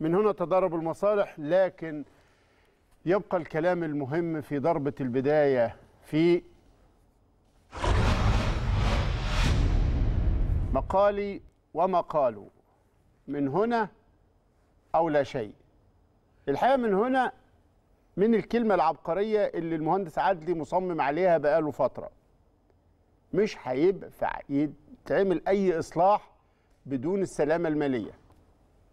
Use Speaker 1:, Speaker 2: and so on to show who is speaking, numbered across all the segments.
Speaker 1: من هنا تضارب المصالح لكن يبقى الكلام المهم في ضربة البداية في مقالي وما قالوا من هنا أو لا شيء الحقيقة من هنا من الكلمة العبقرية اللي المهندس عدلي مصمم عليها بقاله فترة مش هيبقى يتعمل أي إصلاح بدون السلامة المالية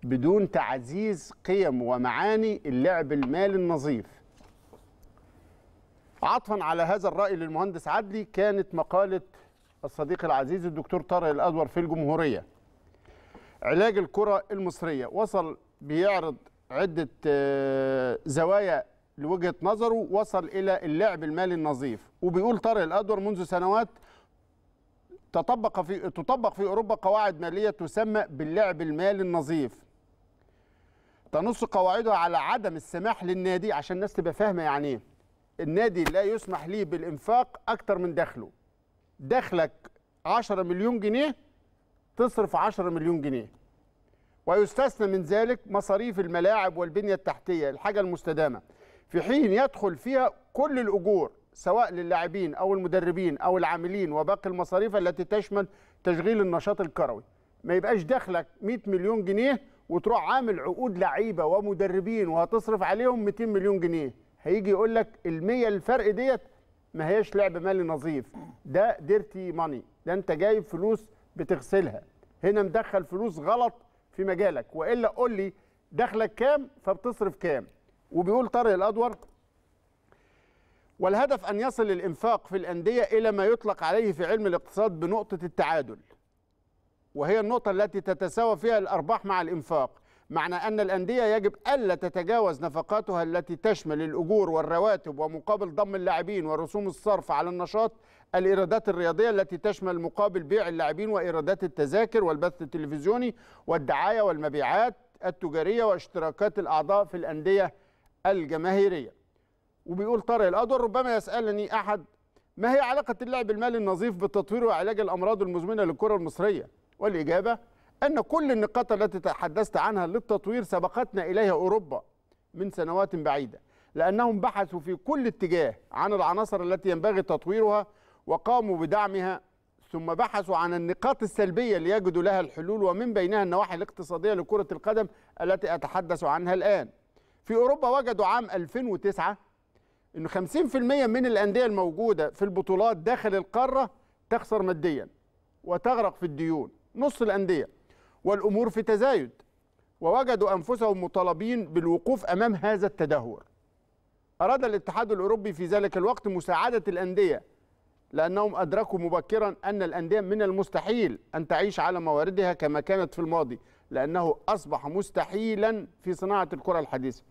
Speaker 1: بدون تعزيز قيم ومعاني اللعب المالي النظيف عطفا على هذا الرأي للمهندس عدلي كانت مقالة الصديق العزيز الدكتور طارق الأدور في الجمهورية علاج الكرة المصرية وصل بيعرض عدة آه، زوايا لوجهة نظره وصل إلى اللعب المالي النظيف وبيقول طارق الأدور منذ سنوات تطبق في تطبق في أوروبا قواعد مالية تسمى باللعب المالي النظيف تنص قواعدها على عدم السماح للنادي عشان الناس تبقى فاهمه يعني ايه النادي لا يسمح ليه بالانفاق اكتر من دخله دخلك 10 مليون جنيه تصرف 10 مليون جنيه ويستثنى من ذلك مصاريف الملاعب والبنيه التحتيه الحاجه المستدامه في حين يدخل فيها كل الاجور سواء للاعبين او المدربين او العاملين وباقي المصاريف التي تشمل تشغيل النشاط الكروي ما يبقاش دخلك 100 مليون جنيه وتروح عامل عقود لعيبه ومدربين وهتصرف عليهم 200 مليون جنيه هيجي يقول لك ال100 الفرق ديت ما هياش لعب مالي نظيف ده ديرتي ماني ده انت جايب فلوس بتغسلها هنا مدخل فلوس غلط في مجالك والا قول لي دخلك كام فبتصرف كام وبيقول طارق الادور والهدف ان يصل الانفاق في الانديه الى ما يطلق عليه في علم الاقتصاد بنقطه التعادل وهي النقطة التي تتساوى فيها الأرباح مع الإنفاق معنى أن الأندية يجب ألا تتجاوز نفقاتها التي تشمل الأجور والرواتب ومقابل ضم اللاعبين ورسوم الصرف على النشاط الإيرادات الرياضية التي تشمل مقابل بيع اللاعبين وإيرادات التذاكر والبث التلفزيوني والدعاية والمبيعات التجارية واشتراكات الأعضاء في الأندية الجماهيرية وبيقول طارق الأدور ربما يسألني أحد ما هي علاقة اللعب المالي النظيف بالتطوير وعلاج الأمراض المزمنة للكرة المصرية والإجابة أن كل النقاط التي تحدثت عنها للتطوير سبقتنا إليها أوروبا من سنوات بعيدة لأنهم بحثوا في كل اتجاه عن العناصر التي ينبغي تطويرها وقاموا بدعمها ثم بحثوا عن النقاط السلبية ليجدوا لها الحلول ومن بينها النواحي الاقتصادية لكرة القدم التي أتحدث عنها الآن في أوروبا وجدوا عام 2009 أن 50% من الأندية الموجودة في البطولات داخل القارة تخسر ماديا وتغرق في الديون نص الأندية والأمور في تزايد ووجدوا أنفسهم مطالبين بالوقوف أمام هذا التدهور أراد الاتحاد الأوروبي في ذلك الوقت مساعدة الأندية لأنهم أدركوا مبكرا أن الأندية من المستحيل أن تعيش على مواردها كما كانت في الماضي لأنه أصبح مستحيلا في صناعة الكرة الحديثة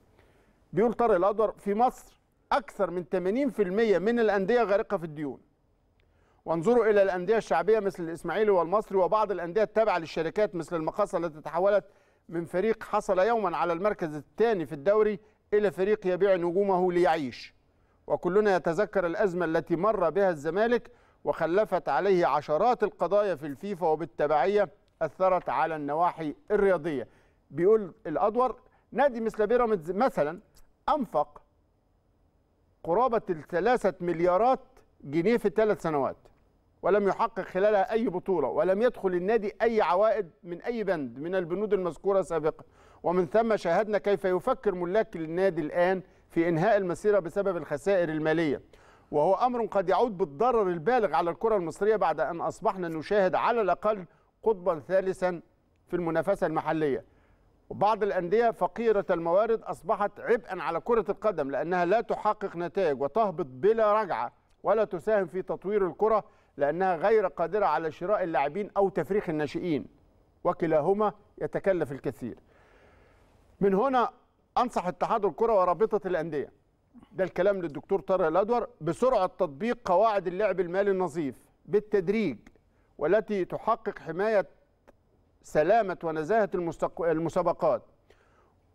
Speaker 1: بيقول طارق الأدور في مصر أكثر من 80% من الأندية غارقة في الديون وانظروا إلى الأندية الشعبية مثل الإسماعيلي والمصري وبعض الأندية التابعة للشركات مثل المقاصة التي تحولت من فريق حصل يوما على المركز الثاني في الدوري إلى فريق يبيع نجومه ليعيش وكلنا يتذكر الأزمة التي مر بها الزمالك وخلفت عليه عشرات القضايا في الفيفا وبالتبعية أثرت على النواحي الرياضية بيقول الأدور نادي مثل بيراميدز مثلا أنفق قرابة الثلاثة مليارات جنيه في ثلاث سنوات ولم يحقق خلالها أي بطولة ولم يدخل النادي أي عوائد من أي بند من البنود المذكورة سابقا ومن ثم شاهدنا كيف يفكر ملاك النادي الآن في إنهاء المسيرة بسبب الخسائر المالية وهو أمر قد يعود بالضرر البالغ على الكرة المصرية بعد أن أصبحنا نشاهد على الأقل قطبا ثالثا في المنافسة المحلية وبعض الأندية فقيرة الموارد أصبحت عبئا على كرة القدم لأنها لا تحقق نتائج وتهبط بلا رجعة ولا تساهم في تطوير الكرة لأنها غير قادرة على شراء اللاعبين أو تفريخ الناشئين وكلاهما يتكلف الكثير من هنا أنصح اتحاد الكرة ورابطة الأندية ده الكلام للدكتور طارق الأدور بسرعة تطبيق قواعد اللعب المالي النظيف بالتدريج والتي تحقق حماية سلامة ونزاهة المسابقات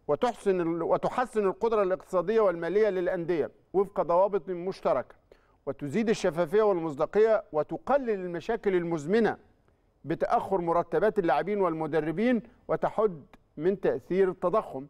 Speaker 1: وتحسن وتحسن القدرة الاقتصادية والمالية للأندية وفق ضوابط مشتركة وتزيد الشفافية والمصداقية وتقلل المشاكل المزمنة بتأخر مرتبات اللاعبين والمدربين وتحد من تأثير التضخم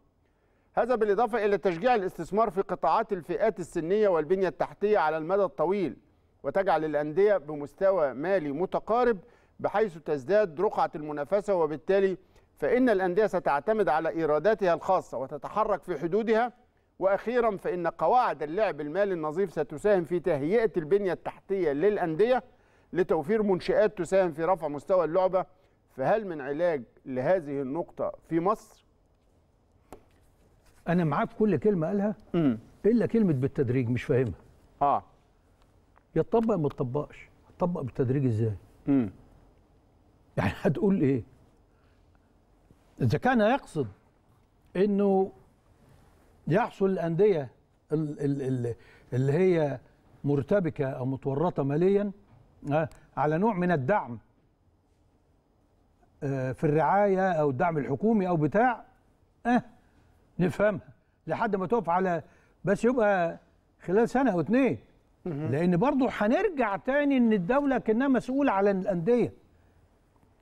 Speaker 1: هذا بالإضافة إلى تشجيع الاستثمار في قطاعات الفئات السنية والبنية التحتية على المدى الطويل وتجعل الأندية بمستوى مالي متقارب بحيث تزداد رقعة المنافسة وبالتالي فإن الأندية ستعتمد على إيراداتها الخاصة وتتحرك في حدودها واخيرا فان قواعد اللعب المالي النظيف ستساهم في تهيئه البنيه التحتيه للانديه لتوفير منشات تساهم في رفع مستوى اللعبه فهل من علاج لهذه النقطه في مصر
Speaker 2: انا معاك في كل كلمه قالها م. الا كلمه بالتدريج مش فاهمها اه يطبق ما تطبقش طبق بالتدريج ازاي م. يعني هتقول ايه اذا كان يقصد انه يحصل الانديه اللي هي مرتبكه او متورطه ماليا آه، على نوع من الدعم آه، في الرعايه او الدعم الحكومي او بتاع اه نفهمها لحد ما تقف على بس يبقى خلال سنه او اتنين لان برضه هنرجع تاني ان الدوله كانها مسؤوله على الانديه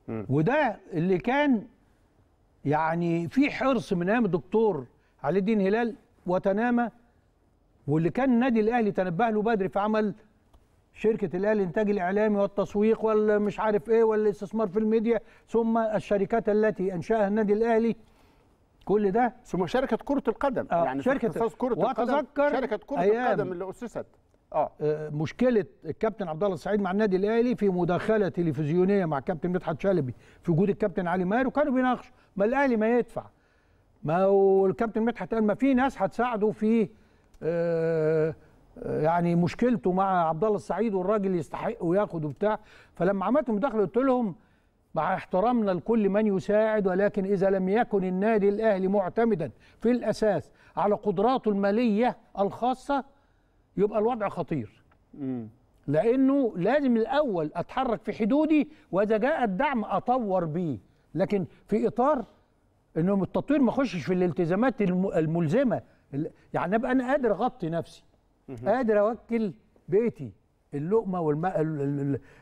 Speaker 2: وده اللي كان يعني في حرص من ايام الدكتور علي الدين هلال وتنامى واللي كان النادي الاهلي تنبه له بدري فعمل شركه الاهلي الانتاج الاعلامي والتسويق والمش عارف ايه والاستثمار في الميديا ثم الشركات التي انشاها النادي الاهلي كل ده ثم شركه كره القدم آه يعني شركه كره القدم شركه كره القدم اللي اسست آه. آه. مشكله الكابتن عبد الله السعيد مع النادي الاهلي في مداخله تلفزيونيه مع كابتن مدحت شلبي في وجود الكابتن علي ماهر وكانوا بيناقشوا ما الاهلي ما يدفع ما والكابتن مدحت قال ما في ناس هتساعده في آه، آه، يعني مشكلته مع عبد الله السعيد والراجل يستحق وياخد وبتاع فلما عملت مداخله قلت لهم مع احترامنا لكل من يساعد ولكن اذا لم يكن النادي الاهلي معتمدا في الاساس على قدراته الماليه الخاصه يبقى الوضع خطير. لانه لازم الاول اتحرك في حدودي واذا جاء الدعم اطور بيه لكن في اطار انه التطوير ما يخشش في الالتزامات الملزمه يعني ابقى انا قادر اغطي نفسي قادر اوكل بيتي اللقمه والماء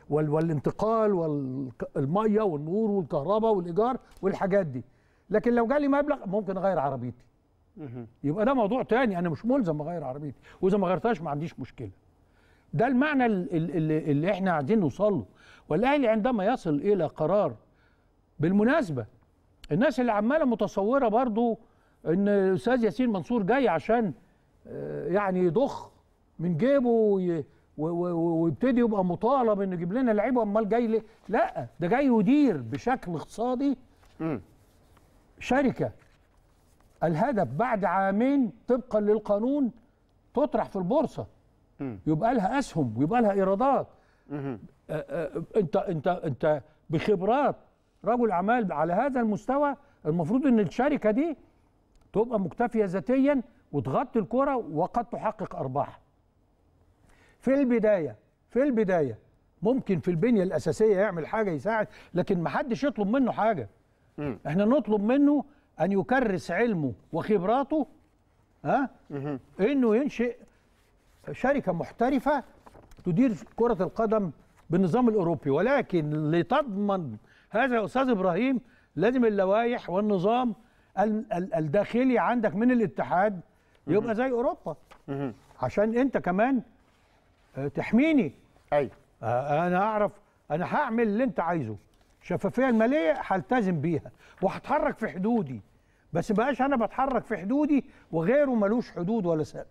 Speaker 2: والانتقال والميه والنور والكهرباء والايجار والحاجات دي لكن لو جالي مبلغ ممكن اغير عربيتي يبقى ده موضوع تاني انا مش ملزم اغير عربيتي واذا ما غيرتهاش ما عنديش مشكله ده المعنى اللي احنا عايزين نوصل له والاهلي عندما يصل الى قرار بالمناسبه الناس اللي عماله متصوره برضو ان الاستاذ ياسين منصور جاي عشان آه، يعني يضخ من جيبه ويبتدي يبقى مطالب انه يجيب لنا لعيبه امال جاي ليه؟ لا ده جاي يدير بشكل اقتصادي شركه الهدف بعد عامين طبقا للقانون تطرح في البورصه يبقى لها اسهم ويبقى لها ايرادات آه، آه، انت انت انت بخبرات رجل اعمال على هذا المستوى المفروض ان الشركه دي تبقى مكتفيه ذاتيا وتغطي الكره وقد تحقق ارباح في البدايه في البدايه ممكن في البنيه الاساسيه يعمل حاجه يساعد لكن ما حدش يطلب منه حاجه م. احنا نطلب منه ان يكرس علمه وخبراته ها م. انه ينشئ شركه محترفه تدير كره القدم بالنظام الاوروبي ولكن لتضمن هذا يا استاذ ابراهيم لازم اللوائح والنظام الداخلي عندك من الاتحاد يبقى زي اوروبا عشان انت كمان آه، تحميني ايوه انا اعرف انا هعمل اللي انت عايزه الشفافيه الماليه هلتزم بيها وهتحرك في حدودي بس بقاش انا بتحرك في حدودي وغيره ملوش حدود ولا سقف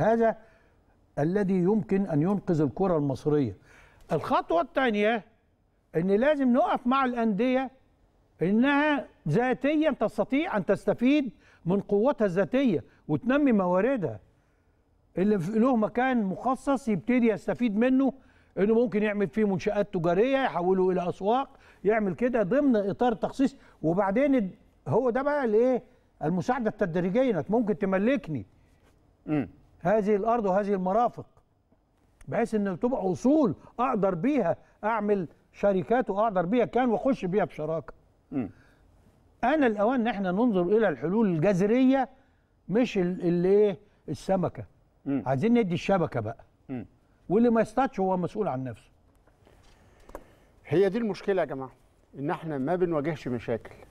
Speaker 2: هذا الذي يمكن ان ينقذ الكره المصريه الخطوة الثانية أن لازم نقف مع الأندية أنها ذاتيا تستطيع أن تستفيد من قوتها الذاتية وتنمي مواردها اللي له مكان مخصص يبتدي يستفيد منه انه ممكن يعمل فيه منشات تجاريه يحوله الى اسواق يعمل كده ضمن اطار التخصيص وبعدين هو ده بقى الايه المساعده التدريجيه انك ممكن تملكني م. هذه الارض وهذه المرافق بحيث ان تبقى اصول اقدر بيها اعمل شركات واقدر بيها كان واخش بيها في شراكه. انا الاوان ان احنا ننظر الى الحلول الجذريه مش اللي ايه السمكه. م. عايزين ندي الشبكه بقى. م. واللي ما يصطادش هو مسؤول عن نفسه. هي دي المشكله يا جماعه ان احنا ما بنواجهش مشاكل